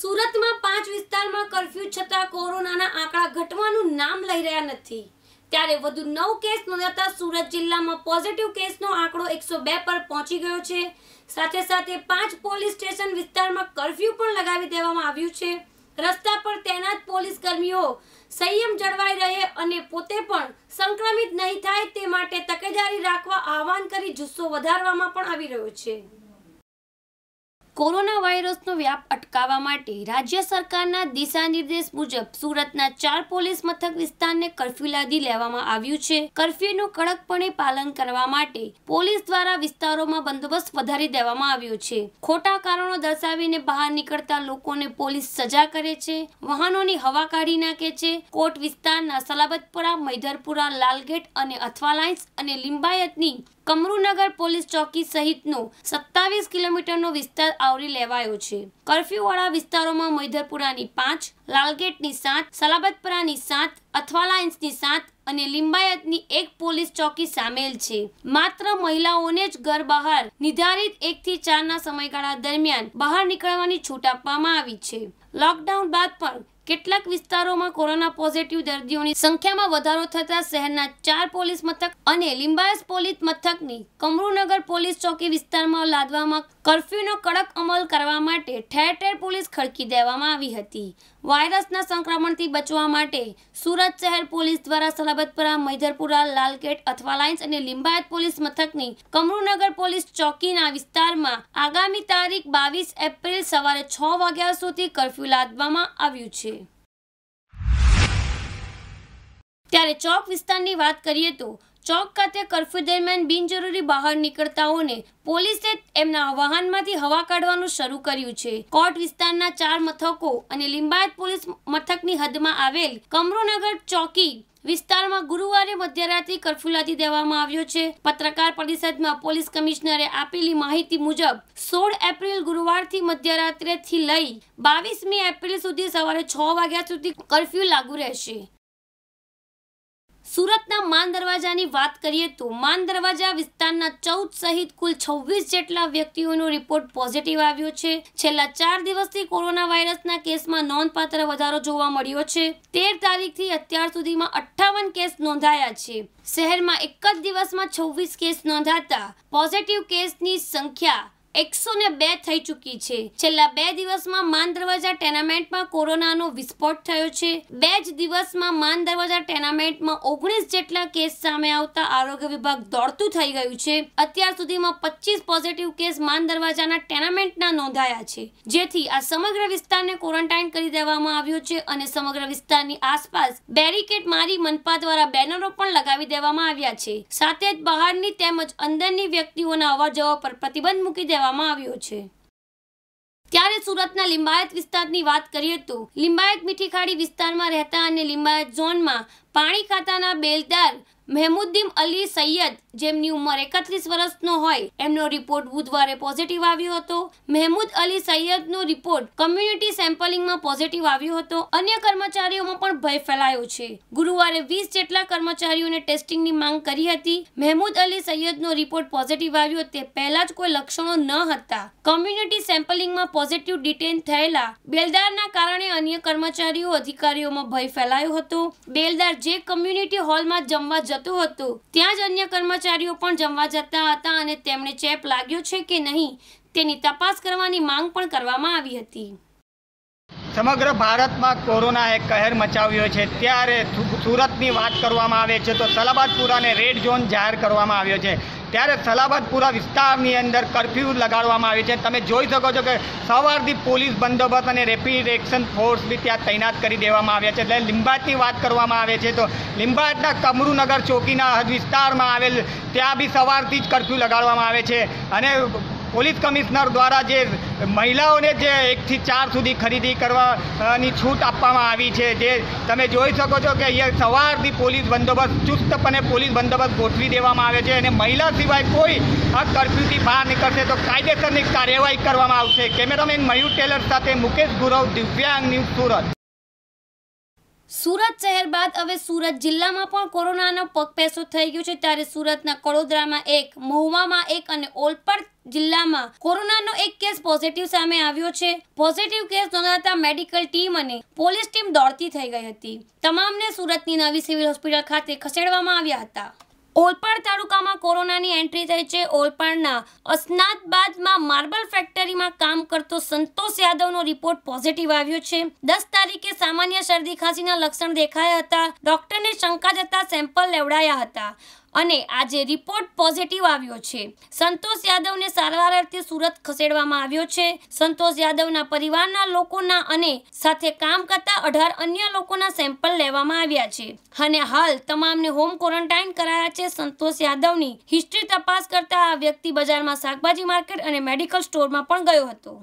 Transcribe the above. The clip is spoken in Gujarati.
સુરતમાં પાંચ વિસ્તારમાં કર્ફ્યુ છતાં કોરોનાના આંકડા ઘટવાનું નામ લઈ રહ્યા નથી ત્યારે વધુ નવ કેસ નોંધાતા સુરત જિલ્લામાં પોઝિટિવ કેસનો આંકડો એકસો બે પર પહોંચી ગયો છે સાથે સાથે પાંચ પોલીસ સ્ટેશન વિસ્તારમાં કર્ફ્યુ પણ લગાવી દેવામાં આવ્યું છે રસ્તા પર તૈનાત પોલીસ કર્મીઓ સંયમ જળવાઈ રહે અને પોતે પણ સંક્રમિત નહીં થાય તે માટે તકેદારી રાખવા આહવાન કરી જુસ્સો વધારવામાં પણ આવી રહ્યો છે કોરોના વાયરસનો વ્યાપ અટકાવવા માટે રાજ્ય સરકારના દિશા નિર્દેશ મુજબ સુરતના ચાર પોલીસ મથક વિસ્તારને કર્ફ્યુ લાદી લેવામાં આવ્યું છે કર્ફ્યુનું કડકપણે પાલન કરવા માટે પોલીસ દ્વારા વિસ્તારોમાં બંદોબસ્ત વધારી દેવામાં આવ્યો છે ખોટા કારણો દર્શાવીને બહાર નીકળતા લોકોને પોલીસ સજા કરે છે વાહનોની હવા કાઢી નાખે છે કોટ વિસ્તારના સલાબતપુરા મૈધરપુરા લાલગેટ અને અથવા લાઇન્સ અને લિંબાયતની કમરૂનગર પોલીસ ચોકી સહિતનો સત્તાવીસ કિલોમીટરનો વિસ્તાર આવરી લેવાયો છે કર્ફ્યુવાળા વિસ્તારોમાં મૈધરપુરાની પાંચ લાલગેટની સાત સલાબતપુરાની સાત અથવા સાત અને લિંબાયતની એક પોલીસ ચોકી સામેલ છે માત્ર મહિલાઓને જ ઘર બહાર નિર્ધારિત એકથી ચારના સમયગાળા દરમિયાન બહાર નીકળવાની છૂટ આપવામાં આવી છે લોકડાઉન બાદ પણ કેટલાક વિસ્તારોમાં કોરોના પોઝિટિવ દર્દીઓની સંખ્યામાં વધારો થતા શહેરના ચાર પોલીસ મથક અને લિંબાયત પોલીસ મથકની કમરૂનગર પોલીસ ચોકી વિસ્તારમાં લાદવામાં કર્ફ્યુનો કડક અમલ કરવા માટે ઠેર ઠેર પોલીસ ખડકી દેવામાં આવી હતી વાયરસના સંક્રમણથી બચવા માટે સુરત શહેર પોલીસ દ્વારા સલાબતપુરા મૈધરપુરા લાલગેટ અથવા લાઇન્સ અને લિંબાયત પોલીસ મથકની કમરૂનગર પોલીસ ચોકીના વિસ્તારમાં આગામી તારીખ બાવીસ એપ્રિલ સવારે છ વાગ્યા સુધી કર્ફ્યુ લાદવામાં આવ્યું છે ત્યારે ચોક વિસ્તારની વાત કરીએ તો ચોક ખાતે કર્ફ્યુ દરમિયાન બિનજરૂરી બહાર નીકળતાઓને પોલીસે એમના વાહનમાંથી હવા કાઢવાનું શરૂ કર્યું છે કોટ વિસ્તારના ચાર મથકો અને લિંબાયત પોલીસ મથકની હદમાં આવેલ કમરુનગર ચોકી વિસ્તારમાં ગુરુવારે મધ્યરાત્રિ કર્ફ્યુ લાદી દેવામાં આવ્યો છે પત્રકાર પરિષદમાં પોલીસ કમિશનરે આપેલી માહિતી મુજબ સોળ એપ્રિલ ગુરુવારથી મધ્યરાત્રેથી લઈ બાવીસમી એપ્રિલ સુધી સવારે છ વાગ્યા સુધી કર્ફ્યુ લાગુ રહેશે સુરતના માન દરવાજાની વાત કરીએ તો માન દરવાજા વિસ્તારના ચૌદ સહિત કુલ છવ્વીસ જેટલા વ્યક્તિઓનો રિપોર્ટ પોઝિટિવ આવ્યો છે છેલ્લા ચાર દિવસથી કોરોના વાયરસના કેસમાં નોંધપાત્ર વધારો જોવા મળ્યો છે તેર તારીખથી અત્યાર સુધીમાં અઠ્ઠાવન કેસ નોંધાયા છે શહેરમાં એક જ દિવસમાં છવ્વીસ કેસ નોંધાતા પોઝિટિવ કેસની સંખ્યા એકસો ને બે થઈ ચૂકી છે છેલ્લા બે દિવસમાં માન દરવાજા ટેનામેન્ટમાં કોરોનાનો વિસ્ફોટ થયો છે બે જ દિવસમાં માન દરવાજા ટેનામેન્ટમાં ઓગણીસ જેટલા કેસ સામે આવતા આરોગ્ય વિભાગ દોડતું થઈ ગયું છે અત્યાર સુધીમાં પચીસ પોઝિટિવ કેસ માન દરવાજાના ટેનામેન્ટના નોંધાયા છે જેથી આ સમગ્ર વિસ્તારને ક્વોરન્ટાઇન કરી દેવામાં આવ્યો છે અને સમગ્ર વિસ્તારની આસપાસ બેરિકેડ મારી મનપા દ્વારા બેનરો પણ લગાવી દેવામાં આવ્યા છે સાથે જ બહારની તેમજ અંદરની વ્યક્તિઓના અવર પર પ્રતિબંધ મૂકી દેવા લેવામાં આવ્યો છે ત્યારે સુરતના લિંબાયત વિસ્તારની વાત કરીએ તો લિંબાયત મીઠી ખાડી વિસ્તારમાં રહેતા અને લિંબાયત ઝોનમાં પાણી ખાતાના બેલદાર મહેમુદ્દીન અલી સૈયદ જેમની ઉંમર એકત્રીસ વર્ષનો હોય એમનો રિપોર્ટ બુધવારે પોઝિટિવ આવ્યો હતો મહેમુદ અલી સૈયદનો રિપોર્ટ કમ્યુનિટી સેમ્પલિંગમાં પોઝિટિવ આવ્યો હતો અન્ય કર્મચારીઓમાં પણ ભય ફેલાયો છે ગુરુવારે વીસ જેટલા કર્મચારીઓને ટેસ્ટિંગની માંગ કરી હતી મહેમુદ અલી સૈયદનો રિપોર્ટ પોઝિટિવ આવ્યો તે પહેલા જ કોઈ લક્ષણો ન હતા કમ્યુનિટી સેમ્પલિંગમાં પોઝિટિવ ડિટેન થયેલા બેલદારના કારણે અન્ય કર્મચારીઓ અધિકારીઓમાં ભય ફેલાયો હતો બેલદાર જે કમ્યુનિટી હોલમાં જમવા જતું હતું ત્યાં જ અન્ય કર્મચારીઓ પણ જમવા જતા હતા અને તેમણે ચેપ લાગ્યો છે કે નહીં તેની તપાસ કરવાની માંગ પણ કરવામાં આવી હતી સમગ્ર ભારતમાં કોરોનાએ કહેર મચાવ્યો છે ત્યારે સુરતની વાત કરવામાં આવે છે તો સલાબાદપુરાને રેડ ઝોન જાહેર કરવામાં આવ્યો છે ત્યારે સલાબતપુરા વિસ્તારની અંદર કરફ્યુ લગાડવામાં આવે છે તમે જોઈ શકો છો કે સવારથી પોલીસ બંદોબસ્ત અને રેપિડ એક્શન ફોર્સ બી ત્યાં તૈનાત કરી દેવામાં આવ્યા છે એટલે લિંબાયતની વાત કરવામાં આવે છે તો લિંબાયતના કમરૂનગર ચોકીના હદ વિસ્તારમાં આવેલ ત્યાં બી સવારથી જ કરફ્યુ લગાડવામાં આવે છે અને પોલીસ કમિશનર દ્વારા જે મહિલાઓને જે એકથી ચાર સુધી ખરીદી કરવાની છૂટ આપવામાં આવી છે જે તમે જોઈ શકો છો કે અહીંયા સવારથી પોલીસ બંદોબસ્ત ચુસ્તપણે પોલીસ બંદોબસ્ત ગોઠવી દેવામાં આવે છે અને મહિલા સિવાય કોઈ આ કર્ફ્યુથી બહાર નીકળશે તો કાયદેસરની કાર્યવાહી કરવામાં આવશે કેમેરામેન મયુર ટેલર સાથે મુકેશ ગુરવ દિવ્યાંગ ન્યૂઝ સુરત સુરત શહેર બાદ હવે સુરત જિલ્લામાં પણ કોરોનાનો પગપેસો થઈ ગયો છે ત્યારે સુરતના કડોદરામાં એક મહુવામાં એક અને ઓલપાડ જિલ્લામાં કોરોનાનો એક કેસ પોઝિટિવ સામે આવ્યો છે પોઝિટિવ કેસ નોંધાતા મેડિકલ ટીમ અને પોલીસ ટીમ દોડતી થઈ ગઈ હતી તમામને સુરતની નવી સિવિલ હોસ્પિટલ ખાતે ખસેડવામાં આવ્યા હતા ઓલપાડ તાલુકામાં કોરોનાની એન્ટ્રી થઈ છે ઓલપાડના અસ્નાતબાદમાં માર્બલ ફેક્ટરીમાં કામ કરતો સંતોષ યાદવનો રિપોર્ટ પોઝિટિવ આવ્યો છે દસ તરીકે સામાન્ય શરદી ખાંસીના લક્ષણ દેખાયા હતા ડોક્ટરને શંકા જતા સેમ્પલ લેવડાયા હતા અને આજે રિપોર્ટ પોઝિટિવ આવ્યો છે સંતોષ યાદવને સારવાર અર્થે સુરત ખસેડવામાં આવ્યો છે સંતોષ યાદવના પરિવારના લોકોના અને સાથે કામ કરતા અઢાર અન્ય લોકોના સેમ્પલ લેવામાં આવ્યા છે અને હાલ તમામને હોમ ક્વોરન્ટાઇન કરાયા છે સંતોષ યાદવની હિસ્ટ્રી તપાસ કરતા આ વ્યક્તિ બજારમાં શાકભાજી માર્કેટ અને મેડિકલ સ્ટોરમાં પણ ગયો હતો